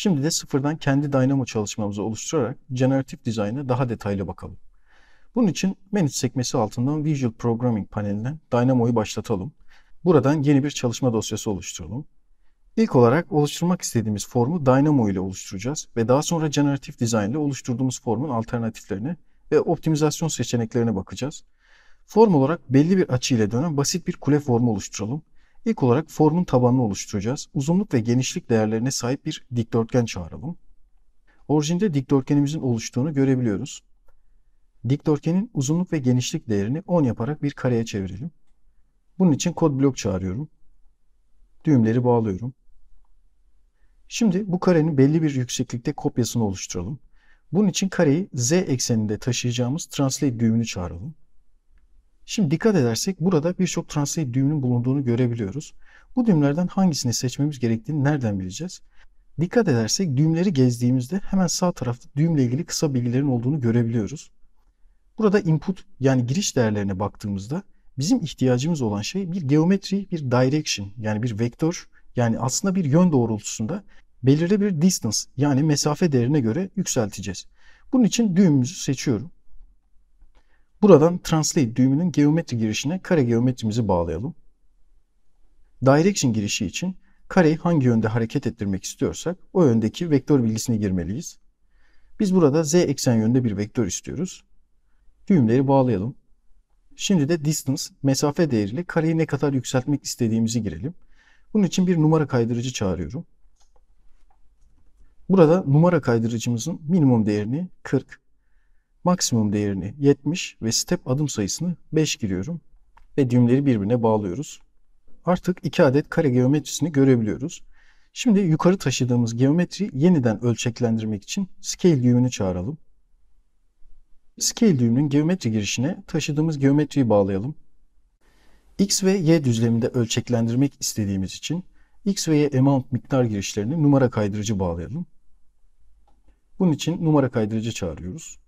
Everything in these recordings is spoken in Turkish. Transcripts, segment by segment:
Şimdi de sıfırdan kendi Dynamo çalışmamızı oluşturarak generatif dizayn'a daha detaylı bakalım. Bunun için Manage sekmesi altından Visual Programming panelinden Dynamo'yu başlatalım. Buradan yeni bir çalışma dosyası oluşturalım. İlk olarak oluşturmak istediğimiz formu Dynamo ile oluşturacağız ve daha sonra generatif dizayn ile oluşturduğumuz formun alternatiflerine ve optimizasyon seçeneklerine bakacağız. Form olarak belli bir açı ile dönen basit bir kule formu oluşturalım. İlk olarak formun tabanını oluşturacağız. Uzunluk ve genişlik değerlerine sahip bir dikdörtgen çağıralım. Orijinde dikdörtgenimizin oluştuğunu görebiliyoruz. Dikdörtgenin uzunluk ve genişlik değerini 10 yaparak bir kareye çevirelim. Bunun için kod blok çağırıyorum. Düğümleri bağlıyorum. Şimdi bu karenin belli bir yükseklikte kopyasını oluşturalım. Bunun için kareyi z ekseninde taşıyacağımız translate düğümünü çağıralım. Şimdi dikkat edersek burada birçok translate düğümünün bulunduğunu görebiliyoruz. Bu düğümlerden hangisini seçmemiz gerektiğini nereden bileceğiz? Dikkat edersek düğümleri gezdiğimizde hemen sağ tarafta düğümle ilgili kısa bilgilerin olduğunu görebiliyoruz. Burada input yani giriş değerlerine baktığımızda bizim ihtiyacımız olan şey bir geometri, bir direction yani bir vektör yani aslında bir yön doğrultusunda belirli bir distance yani mesafe değerine göre yükselteceğiz. Bunun için düğümümüzü seçiyorum. Buradan Translate düğümünün geometri girişine kare geometrimizi bağlayalım. Direction girişi için kareyi hangi yönde hareket ettirmek istiyorsak o yöndeki vektör bilgisini girmeliyiz. Biz burada z eksen yönünde bir vektör istiyoruz. Düğümleri bağlayalım. Şimdi de distance, mesafe değeriyle kareyi ne kadar yükseltmek istediğimizi girelim. Bunun için bir numara kaydırıcı çağırıyorum. Burada numara kaydırıcımızın minimum değerini 40, maksimum değerini 70 ve step adım sayısını 5 giriyorum ve düğümleri birbirine bağlıyoruz. Artık iki adet kare geometrisini görebiliyoruz. Şimdi yukarı taşıdığımız geometri yeniden ölçeklendirmek için scale düğümünü çağıralım. Scale düğümünün geometri girişine taşıdığımız geometriyi bağlayalım. X ve Y düzleminde ölçeklendirmek istediğimiz için X ve Y amount miktar girişlerini numara kaydırıcı bağlayalım. Bunun için numara kaydırıcı çağırıyoruz.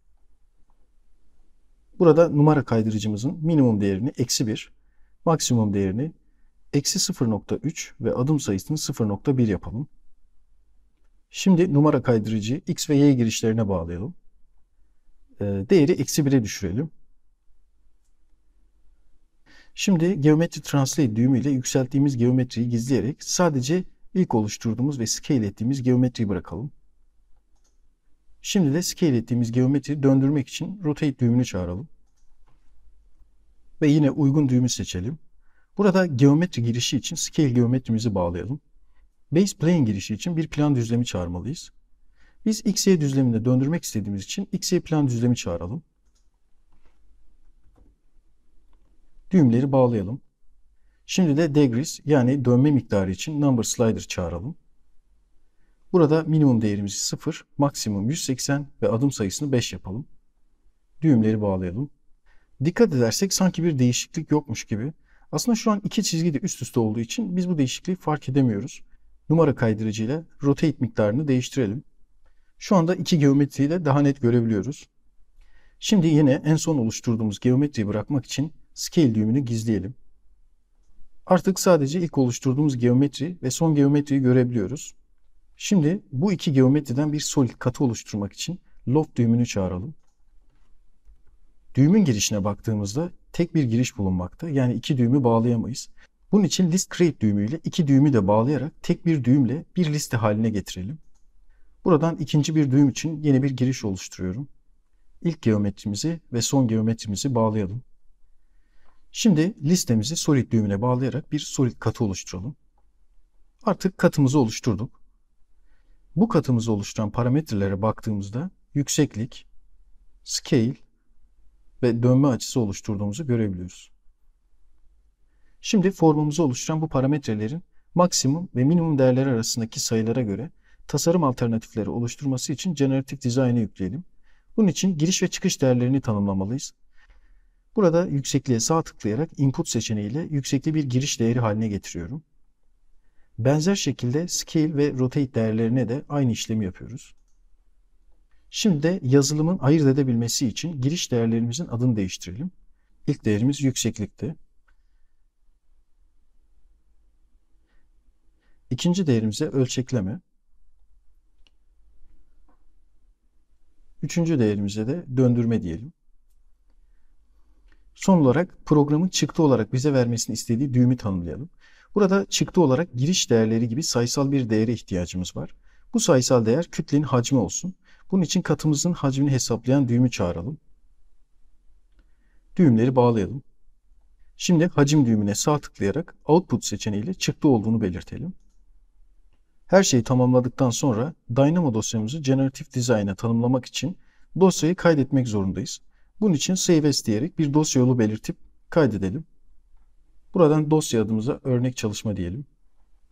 Burada numara kaydırıcımızın minimum değerini eksi 1, maksimum değerini eksi 0.3 ve adım sayısını 0.1 yapalım. Şimdi numara kaydırıcı x ve y girişlerine bağlayalım. Ee, değeri eksi 1'e düşürelim. Şimdi geometri translate düğümü ile yükselttiğimiz geometriyi gizleyerek sadece ilk oluşturduğumuz ve scale ettiğimiz geometriyi bırakalım. Şimdi de scale ettiğimiz geometri döndürmek için rotate düğümünü çağıralım. Ve yine uygun düğümü seçelim. Burada geometri girişi için scale geometrimizi bağlayalım. Base plane girişi için bir plan düzlemi çağırmalıyız. Biz XY düzleminde döndürmek istediğimiz için XY plan düzlemi çağıralım. Düğümleri bağlayalım. Şimdi de degrees yani dönme miktarı için number slider çağıralım. Burada minimum değerimizi 0, maksimum 180 ve adım sayısını 5 yapalım. Düğümleri bağlayalım. Dikkat edersek sanki bir değişiklik yokmuş gibi. Aslında şu an iki çizgi de üst üste olduğu için biz bu değişikliği fark edemiyoruz. Numara kaydırıcı ile rotate miktarını değiştirelim. Şu anda iki geometriyi de daha net görebiliyoruz. Şimdi yine en son oluşturduğumuz geometriyi bırakmak için scale düğümünü gizleyelim. Artık sadece ilk oluşturduğumuz geometri ve son geometriyi görebiliyoruz. Şimdi bu iki geometriden bir solid katı oluşturmak için loft düğümünü çağıralım. Düğümün girişine baktığımızda tek bir giriş bulunmakta. Yani iki düğümü bağlayamayız. Bunun için list create düğümüyle iki düğümü de bağlayarak tek bir düğümle bir liste haline getirelim. Buradan ikinci bir düğüm için yeni bir giriş oluşturuyorum. İlk geometrimizi ve son geometrimizi bağlayalım. Şimdi listemizi solid düğümüne bağlayarak bir solid katı oluşturalım. Artık katımızı oluşturduk. Bu katımızı oluşturan parametrelere baktığımızda yükseklik, scale ve dönme açısı oluşturduğumuzu görebiliyoruz. Şimdi formumuzu oluşturan bu parametrelerin maksimum ve minimum değerleri arasındaki sayılara göre tasarım alternatifleri oluşturması için generatif dizayn'ı yükleyelim. Bunun için giriş ve çıkış değerlerini tanımlamalıyız. Burada yüksekliğe sağ tıklayarak input seçeneğiyle yüksekliği bir giriş değeri haline getiriyorum. Benzer şekilde scale ve rotate değerlerine de aynı işlemi yapıyoruz. Şimdi yazılımın ayırt edebilmesi için giriş değerlerimizin adını değiştirelim. İlk değerimiz yükseklikti. İkinci değerimize ölçekleme. Üçüncü değerimize de döndürme diyelim. Son olarak programın çıktı olarak bize vermesini istediği düğümü tanımlayalım. Burada çıktı olarak giriş değerleri gibi sayısal bir değere ihtiyacımız var. Bu sayısal değer kütlenin hacmi olsun. Bunun için katımızın hacmini hesaplayan düğümü çağıralım. Düğümleri bağlayalım. Şimdi hacim düğümüne sağ tıklayarak output seçeneğiyle çıktı olduğunu belirtelim. Her şeyi tamamladıktan sonra Dynamo dosyamızı Generative Design'a tanımlamak için dosyayı kaydetmek zorundayız. Bunun için Save As diyerek bir dosya yolu belirtip kaydedelim. Buradan dosya adımıza örnek çalışma diyelim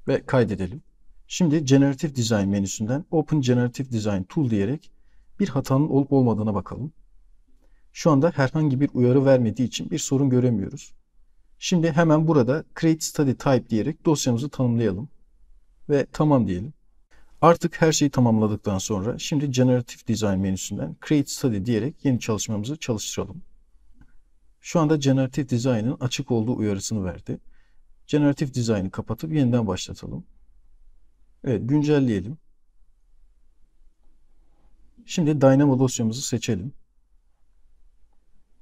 ve kaydedelim. Şimdi Generative Design menüsünden Open Generative Design Tool diyerek bir hatanın olup olmadığına bakalım. Şu anda herhangi bir uyarı vermediği için bir sorun göremiyoruz. Şimdi hemen burada Create Study Type diyerek dosyamızı tanımlayalım ve tamam diyelim. Artık her şeyi tamamladıktan sonra şimdi Generative Design menüsünden Create Study diyerek yeni çalışmamızı çalıştıralım. Şu anda Generative Design'ın açık olduğu uyarısını verdi. Generative Design'ı kapatıp yeniden başlatalım. Evet güncelleyelim. Şimdi Dynamo dosyamızı seçelim.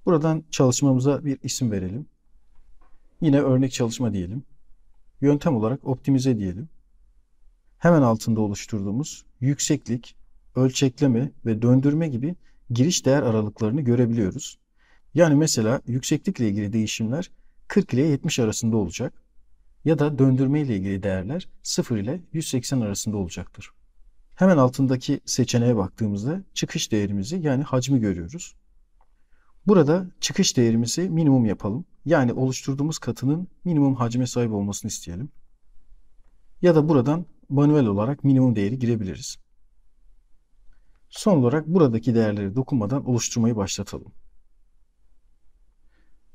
Buradan çalışmamıza bir isim verelim. Yine örnek çalışma diyelim. Yöntem olarak optimize diyelim. Hemen altında oluşturduğumuz yükseklik, ölçekleme ve döndürme gibi giriş değer aralıklarını görebiliyoruz. Yani mesela yükseklikle ilgili değişimler 40 ile 70 arasında olacak ya da döndürme ile ilgili değerler 0 ile 180 arasında olacaktır. Hemen altındaki seçeneğe baktığımızda çıkış değerimizi yani hacmi görüyoruz. Burada çıkış değerimizi minimum yapalım. Yani oluşturduğumuz katının minimum hacme sahip olmasını isteyelim. Ya da buradan manuel olarak minimum değeri girebiliriz. Son olarak buradaki değerleri dokunmadan oluşturmayı başlatalım.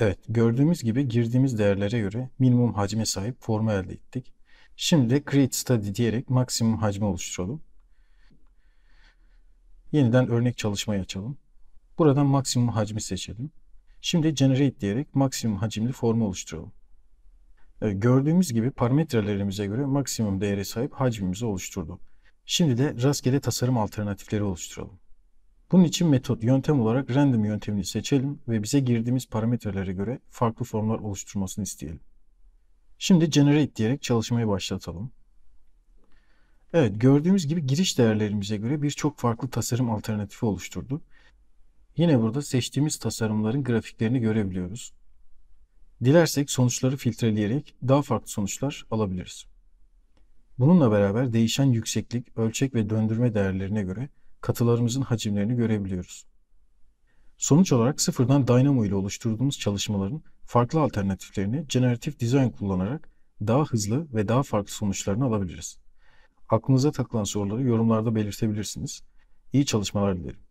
Evet, gördüğümüz gibi girdiğimiz değerlere göre minimum hacme sahip formu elde ettik. Şimdi de create study diyerek maksimum hacmi oluşturalım. Yeniden örnek çalışmayı açalım. Buradan maksimum hacmi seçelim. Şimdi generate diyerek maksimum hacimli formu oluşturalım. Evet, gördüğümüz gibi parametrelerimize göre maksimum değere sahip hacmimizi oluşturdu. Şimdi de rastgele tasarım alternatifleri oluşturalım. Bunun için metot, yöntem olarak random yöntemini seçelim ve bize girdiğimiz parametrelere göre farklı formlar oluşturmasını isteyelim. Şimdi generate diyerek çalışmayı başlatalım. Evet gördüğümüz gibi giriş değerlerimize göre birçok farklı tasarım alternatifi oluşturdu. Yine burada seçtiğimiz tasarımların grafiklerini görebiliyoruz. Dilersek sonuçları filtreleyerek daha farklı sonuçlar alabiliriz. Bununla beraber değişen yükseklik, ölçek ve döndürme değerlerine göre katılarımızın hacimlerini görebiliyoruz. Sonuç olarak sıfırdan Dynamo ile oluşturduğumuz çalışmaların farklı alternatiflerini generatif dizayn kullanarak daha hızlı ve daha farklı sonuçlarını alabiliriz. Aklınıza takılan soruları yorumlarda belirtebilirsiniz. İyi çalışmalar dilerim.